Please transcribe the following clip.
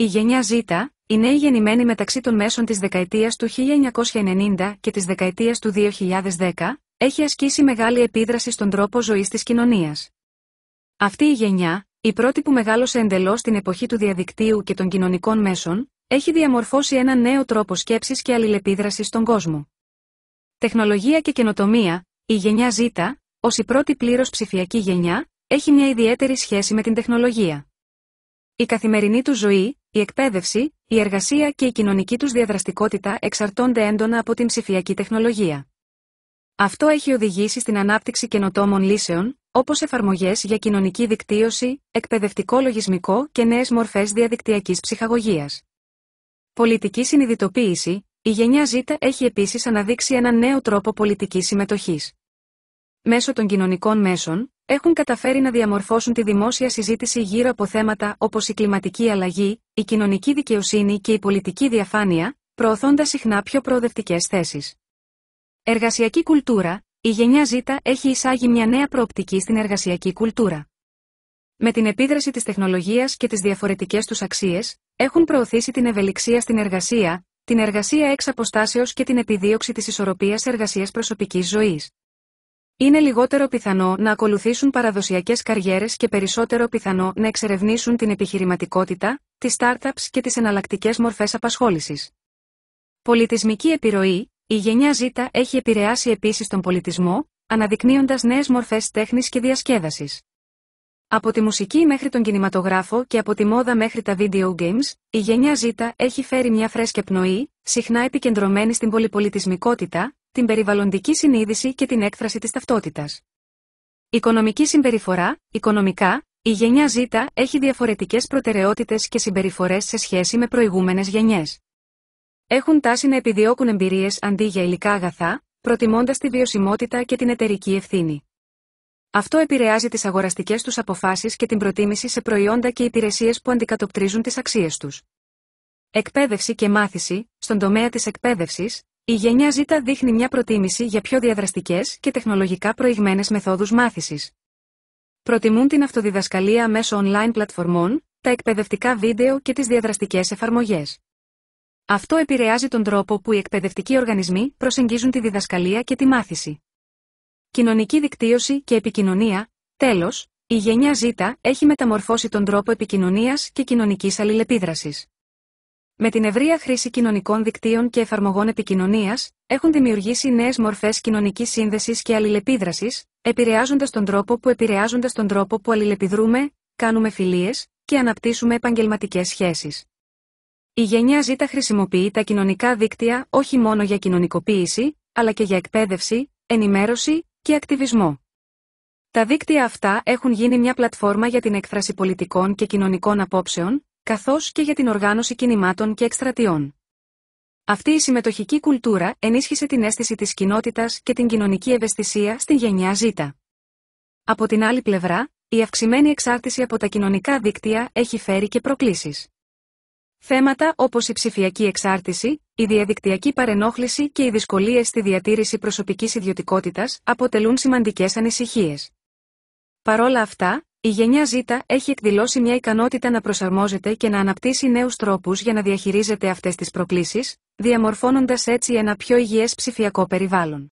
Η γενιά Z, οι νέοι γεννημένοι μεταξύ των μέσων της δεκαετίας του 1990 και της δεκαετίας του 2010, έχει ασκήσει μεγάλη επίδραση στον τρόπο ζωής της κοινωνίας. Αυτή η γενιά, η πρώτη που μεγάλωσε εντελώς την εποχή του διαδικτύου και των κοινωνικών μέσων, έχει διαμορφώσει έναν νέο τρόπο σκέψης και αλληλεπίδρασης στον κόσμο. Τεχνολογία και καινοτομία, η γενιά Z, ως η πρώτη πλήρως ψηφιακή γενιά, έχει μια ιδιαίτερη σχέση με την τεχνολογία. Η καθημερινή του ζωή, η εκπαίδευση, η εργασία και η κοινωνική τους διαδραστικότητα εξαρτώνται έντονα από την ψηφιακή τεχνολογία. Αυτό έχει οδηγήσει στην ανάπτυξη καινοτόμων λύσεων, όπως εφαρμογές για κοινωνική δικτύωση, εκπαιδευτικό λογισμικό και νέες μορφές διαδικτυακής ψυχαγωγίας. Πολιτική συνειδητοποίηση, η γενιά Z έχει επίσης αναδείξει έναν νέο τρόπο πολιτικής συμμετοχής μέσω των κοινωνικών μέσων, έχουν καταφέρει να διαμορφώσουν τη δημόσια συζήτηση γύρω από θέματα όπως η κλιματική αλλαγή, η κοινωνική δικαιοσύνη και η πολιτική διαφάνεια, προωθώντας συχνά πιο προοδευτικές θέσεις. Εργασιακή κουλτούρα, η γενιά Z έχει εισάγει μια νέα προοπτική στην εργασιακή κουλτούρα. Με την επίδραση της τεχνολογίας και τις διαφορετικές τους αξίες, έχουν προωθήσει την ευελιξία στην εργασία, την εργασία εξ αποστάσεως και την επιδίωξη της ισορροπίας εργασίας προσωπικής ζωής είναι λιγότερο πιθανό να ακολουθήσουν παραδοσιακές καριέρες και περισσότερο πιθανό να εξερευνήσουν την επιχειρηματικότητα, τις startups και τις εναλλακτικές μορφές απασχόλησης. Πολιτισμική επιρροή, η γενιά Z έχει επηρεάσει επίσης τον πολιτισμό, αναδεικνύοντας νέες μορφές τέχνης και διασκέδασης. Από τη μουσική μέχρι τον κινηματογράφο και από τη μόδα μέχρι τα video games, η γενιά Z έχει φέρει μια φρέσκια πνοή, συχνά επικεντρωμένη στην πολυπολιτισμικότητα, την περιβαλλοντική συνείδηση και την έκφραση της ταυτότητας. Οικονομική συμπεριφορά, οικονομικά, η γενιά Z έχει διαφορετικές προτεραιότητες και συμπεριφορές σε σχέση με προηγούμενες γενιές. Έχουν τάση να επιδιώκουν εμπειρίες αντί για υλικά αγαθά, προτιμώντας τη βιωσιμότητα και την εταιρική ευθύνη. Αυτό επηρεάζει τις αγοραστικές τους αποφάσεις και την προτίμηση σε προϊόντα και υπηρεσίες που αντικατοπτρίζουν τις αξίες τους. Εκπαίδευση και μάθηση, στον τομέα της εκπαίδευσης η γενιά Z δείχνει μια προτίμηση για πιο διαδραστικές και τεχνολογικά προηγμένες μεθόδους μάθησης. Προτιμούν την αυτοδιδασκαλία μέσω online πλατφορμών, τα εκπαιδευτικά βίντεο και τις διαδραστικές εφαρμογές. Αυτό επηρεάζει τον τρόπο που οι εκπαιδευτικοί οργανισμοί προσεγγίζουν τη διδασκαλία και τη μάθηση. Κοινωνική δικτύωση και επικοινωνία, τέλος, η γενιά Z έχει μεταμορφώσει τον τρόπο επικοινωνίας και κοινωνικής αλληλεπίδρασης με την ευρεία χρήση κοινωνικών δικτύων και εφαρμογών επικοινωνίας, έχουν δημιουργήσει νέες μορφές κοινωνικής σύνδεσης και αλληλεπίδρασης, επηρεάζοντας τον τρόπο που επηρεάζοντας τον τρόπο που αλληλεπιδρούμε, κάνουμε φιλίες και αναπτύσσουμε επαγγελματικές σχέσεις. Η γενιά Z χρησιμοποιεί τα κοινωνικά δίκτυα όχι μόνο για κοινωνικοποίηση, αλλά και για εκπαίδευση, ενημέρωση και ακτιβισμό. Τα δίκτυα αυτά έχουν γίνει μια πλατφόρμα για την έκφραση πολιτικών και κοινωνικών απόψεων, καθώς και για την οργάνωση κινημάτων και εκστρατιών. Αυτή η συμμετοχική κουλτούρα ενίσχυσε την αίσθηση της κοινότητας και την κοινωνική ευαισθησία στην γενιά Z. Από την άλλη πλευρά, η αυξημένη εξάρτηση από τα κοινωνικά δίκτυα έχει φέρει και προκλήσεις. Θέματα όπως η ψηφιακή εξάρτηση, η διαδικτυακή παρενόχληση και οι δυσκολίες στη διατήρηση προσωπικής ιδιωτικότητας αποτελούν σημαντικές ανησυχίες. Παρόλα αυτά, η γενιά Z έχει εκδηλώσει μια ικανότητα να προσαρμόζεται και να αναπτύσσει νέους τρόπους για να διαχειρίζεται αυτές τις προκλήσεις, διαμορφώνοντας έτσι ένα πιο υγιές ψηφιακό περιβάλλον.